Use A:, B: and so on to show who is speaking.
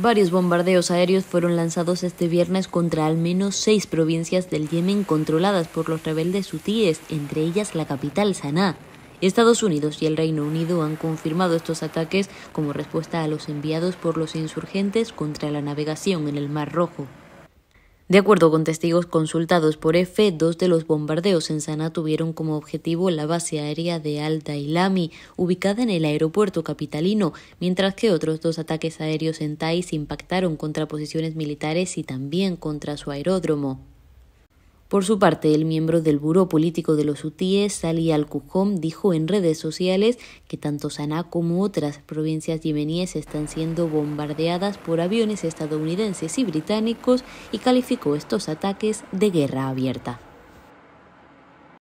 A: Varios bombardeos aéreos fueron lanzados este viernes contra al menos seis provincias del Yemen controladas por los rebeldes hutíes, entre ellas la capital Sanaa. Estados Unidos y el Reino Unido han confirmado estos ataques como respuesta a los enviados por los insurgentes contra la navegación en el Mar Rojo. De acuerdo con testigos consultados por EFE, dos de los bombardeos en Sanaa tuvieron como objetivo la base aérea de Al Dailami, ubicada en el aeropuerto capitalino, mientras que otros dos ataques aéreos en Taiz impactaron contra posiciones militares y también contra su aeródromo. Por su parte, el miembro del Buró Político de los Hutíes, Salih al kujom dijo en redes sociales que tanto Sanaa como otras provincias yemeníes están siendo bombardeadas por aviones estadounidenses y británicos y calificó estos ataques de guerra abierta.